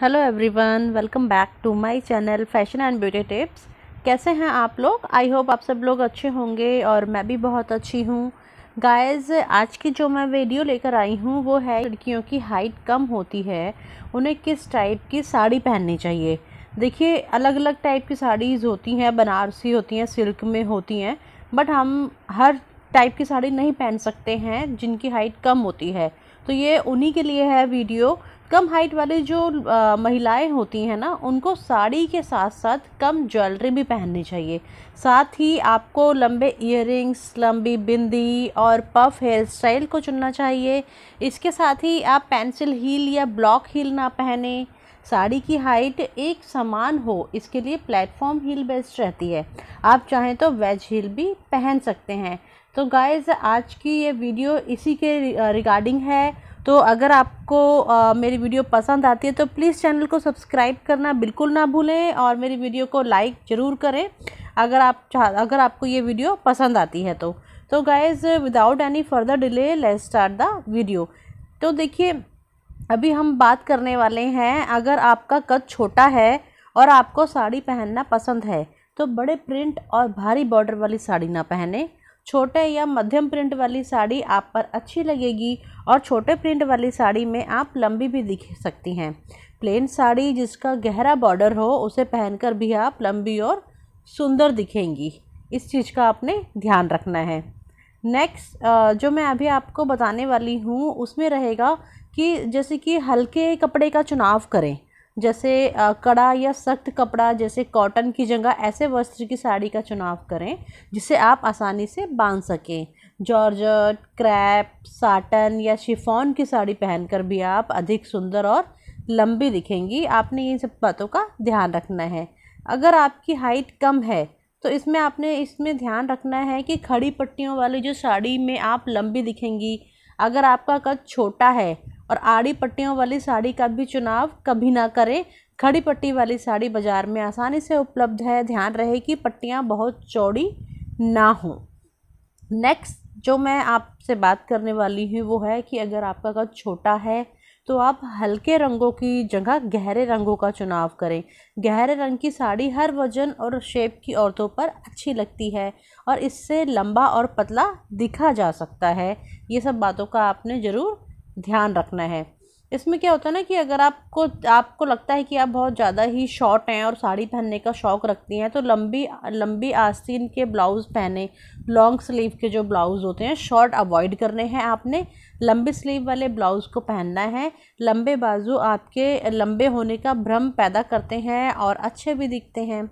hello everyone welcome back to my channel fashion and beauty tips कैसे हैं आप लोग आई होप आप सब लोग अच्छे होंगे और मैं भी बहुत अच्छी हूँ गाइस आज की जो मैं वीडियो लेकर आई हूँ वो है लड़कियों की हाइट कम होती है उन्हें किस टाइप की साड़ी पहननी चाहिए देखिए अलग अलग टाइप की साड़ीज़ होती हैं बनारसी होती हैं सिल्क में होती हैं बट हम हर टाइप की साड़ी नहीं पहन सकते हैं जिनकी हाइट कम होती है तो ये उन्हीं के लिए है वीडियो कम हाइट वाली जो आ, महिलाएं होती हैं ना उनको साड़ी के साथ साथ कम ज्वेलरी भी पहननी चाहिए साथ ही आपको लंबे इयर लंबी बिंदी और पफ हेयर स्टाइल को चुनना चाहिए इसके साथ ही आप पेंसिल हील या ब्लॉक हील ना पहने साड़ी की हाइट एक समान हो इसके लिए प्लेटफॉर्म हील बेस्ट रहती है आप चाहें तो वेज हील भी पहन सकते हैं तो गाइज़ आज की ये वीडियो इसी के रिगार्डिंग है तो अगर आपको आ, मेरी वीडियो पसंद आती है तो प्लीज़ चैनल को सब्सक्राइब करना बिल्कुल ना भूलें और मेरी वीडियो को लाइक ज़रूर करें अगर आप चाह अगर आपको ये वीडियो पसंद आती है तो तो guys without any further delay let's start the video तो देखिए अभी हम बात करने वाले हैं अगर आपका कद छोटा है और आपको साड़ी पहनना पसंद है तो बड़े प्रिंट और भारी बॉर्डर वाली साड़ी ना पहने छोटे या मध्यम प्रिंट वाली साड़ी आप पर अच्छी लगेगी और छोटे प्रिंट वाली साड़ी में आप लंबी भी दिख सकती हैं प्लेन साड़ी जिसका गहरा बॉर्डर हो उसे पहनकर भी आप लंबी और सुंदर दिखेंगी इस चीज़ का आपने ध्यान रखना है नेक्स्ट जो मैं अभी आपको बताने वाली हूँ उसमें रहेगा कि जैसे कि हल्के कपड़े का चुनाव करें जैसे कड़ा या सख्त कपड़ा जैसे कॉटन की जगह ऐसे वस्त्र की साड़ी का चुनाव करें जिसे आप आसानी से बांध सकें जॉर्जट क्रैप साटन या शिफॉन की साड़ी पहनकर भी आप अधिक सुंदर और लंबी दिखेंगी आपने इन सब बातों का ध्यान रखना है अगर आपकी हाइट कम है तो इसमें आपने इसमें ध्यान रखना है कि खड़ी पट्टियों वाली जो साड़ी में आप लंबी दिखेंगी अगर आपका कद छोटा है और आड़ी पट्टियों वाली साड़ी का भी चुनाव कभी ना करें खड़ी पट्टी वाली साड़ी बाज़ार में आसानी से उपलब्ध है ध्यान रहे कि पट्टियाँ बहुत चौड़ी ना हों नेक्स्ट जो मैं आपसे बात करने वाली हूँ वो है कि अगर आपका कद छोटा है तो आप हल्के रंगों की जगह गहरे रंगों का चुनाव करें गहरे रंग की साड़ी हर वजन और शेप की औरतों पर अच्छी लगती है और इससे लंबा और पतला दिखा जा सकता है ये सब बातों का आपने ज़रूर ध्यान रखना है इसमें क्या होता है ना कि अगर आपको आपको लगता है कि आप बहुत ज़्यादा ही शॉर्ट हैं और साड़ी पहनने का शौक़ रखती हैं तो लंबी लंबी आस्तीन के ब्लाउज़ पहने लॉन्ग स्लीव के जो ब्लाउज़ होते हैं शॉर्ट अवॉइड करने हैं आपने लंबी स्लीव वाले ब्लाउज़ को पहनना है लंबे बाजू आपके लंबे होने का भ्रम पैदा करते हैं और अच्छे भी दिखते हैं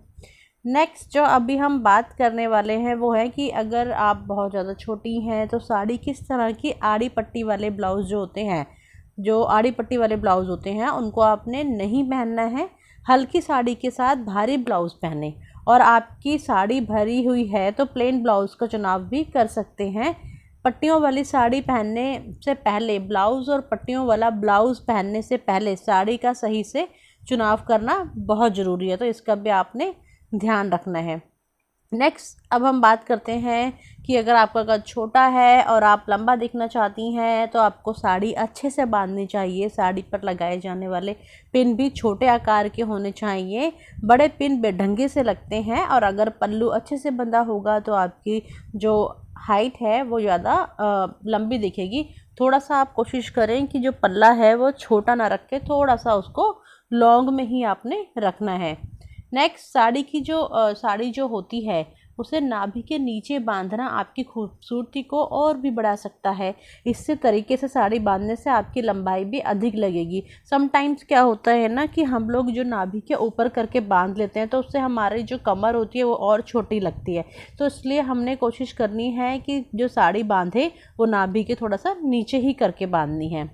नेक्स्ट जो अभी हम बात करने वाले हैं वो है कि अगर आप बहुत ज़्यादा छोटी हैं तो साड़ी किस तरह की आड़ी पट्टी वाले ब्लाउज़ जो होते हैं जो आड़ी पट्टी वाले ब्लाउज़ होते हैं उनको आपने नहीं पहनना है हल्की साड़ी के साथ भारी ब्लाउज़ पहने और आपकी साड़ी भरी हुई है तो प्लेन ब्लाउज़ का चुनाव भी कर सकते हैं पट्टियों वाली साड़ी पहनने से पहले ब्लाउज़ और पट्टियों वाला ब्लाउज़ पहनने से पहले साड़ी का सही से चुनाव करना बहुत ज़रूरी है तो इसका भी आपने ध्यान रखना है नेक्स्ट अब हम बात करते हैं कि अगर आपका कद छोटा है और आप लंबा दिखना चाहती हैं तो आपको साड़ी अच्छे से बांधनी चाहिए साड़ी पर लगाए जाने वाले पिन भी छोटे आकार के होने चाहिए बड़े पिन बेढंगे से लगते हैं और अगर पल्लू अच्छे से बंधा होगा तो आपकी जो हाइट है वो ज़्यादा लंबी दिखेगी थोड़ा सा आप कोशिश करें कि जो पल्ला है वो छोटा ना रख के थोड़ा सा उसको लॉन्ग में ही आपने रखना है नेक्स्ट साड़ी की जो साड़ी जो होती है उसे नाभि के नीचे बांधना आपकी खूबसूरती को और भी बढ़ा सकता है इससे तरीके से साड़ी बांधने से आपकी लंबाई भी अधिक लगेगी समटाइम्स क्या होता है ना कि हम लोग जो नाभि के ऊपर करके बांध लेते हैं तो उससे हमारी जो कमर होती है वो और छोटी लगती है तो इसलिए हमने कोशिश करनी है कि जो साड़ी बांधे वो नाभी के थोड़ा सा नीचे ही करके बांधनी है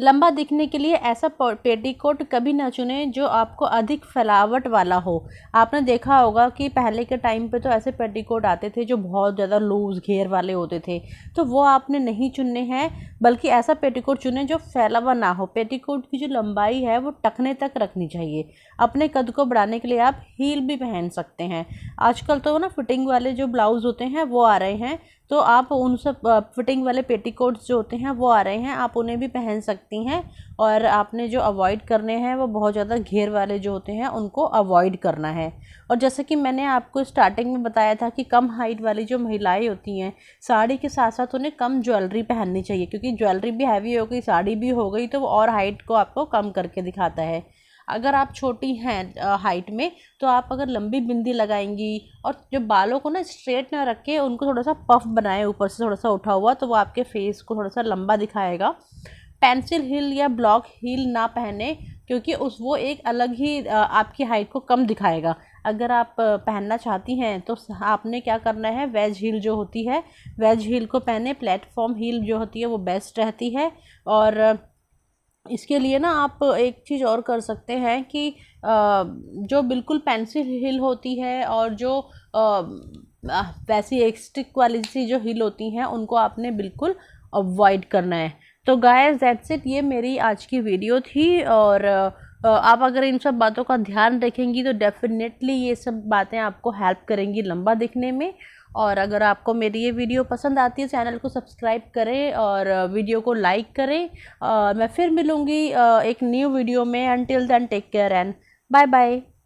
लंबा दिखने के लिए ऐसा पेटीकोट कभी ना चुने जो आपको अधिक फैलावट वाला हो आपने देखा होगा कि पहले के टाइम पे तो ऐसे पेटीकोट आते थे जो बहुत ज़्यादा लूज घेर वाले होते थे तो वो आपने नहीं चुनने हैं बल्कि ऐसा पेटीकोट चुने जो फैला हुआ ना हो पेटीकोट की जो लंबाई है वो टकने तक रखनी चाहिए अपने कद को बढ़ाने के लिए आप हील भी पहन सकते हैं आजकल तो ना फिटिंग वाले जो ब्लाउज़ होते हैं वो आ रहे हैं तो आप उन सब फिटिंग वाले पेटीकोट्स जो होते हैं वो आ रहे हैं आप उन्हें भी पहन सकती हैं और आपने जो अवॉइड करने हैं वो बहुत ज़्यादा घेर वाले जो होते हैं उनको अवॉइड करना है और जैसे कि मैंने आपको स्टार्टिंग में बताया था कि कम हाइट वाली जो महिलाएं होती हैं साड़ी के साथ साथ उन्हें कम ज्वेलरी पहननी चाहिए क्योंकि ज्वेलरी भी हैवी हो गई साड़ी भी हो गई तो वो और हाइट को आपको कम करके दिखाता है अगर आप छोटी हैं हाइट में तो आप अगर लंबी बिंदी लगाएंगी और जो बालों को ना स्ट्रेट ना रख के उनको थोड़ा सा पफ बनाए ऊपर से थोड़ा सा उठा हुआ तो वो आपके फेस को थोड़ा सा लंबा दिखाएगा पेंसिल हील या ब्लॉक हील ना पहने क्योंकि उस वो एक अलग ही आपकी हाइट को कम दिखाएगा अगर आप पहनना चाहती हैं तो आपने क्या करना है वेज हील जो होती है वेज हील को पहने प्लेटफॉर्म हील जो होती है वो बेस्ट रहती है और इसके लिए ना आप एक चीज़ और कर सकते हैं कि जो बिल्कुल पेंसिल हिल होती है और जो वैसी एक स्टिक वाली सी जो हिल होती हैं उनको आपने बिल्कुल अवॉइड करना है तो गाय दैट्स इट ये मेरी आज की वीडियो थी और आप अगर इन सब बातों का ध्यान रखेंगी तो डेफिनेटली ये सब बातें आपको हेल्प करेंगी लंबा दिखने में और अगर आपको मेरी ये वीडियो पसंद आती है चैनल को सब्सक्राइब करें और वीडियो को लाइक करें मैं फिर मिलूँगी एक न्यू वीडियो में and till then take care and bye bye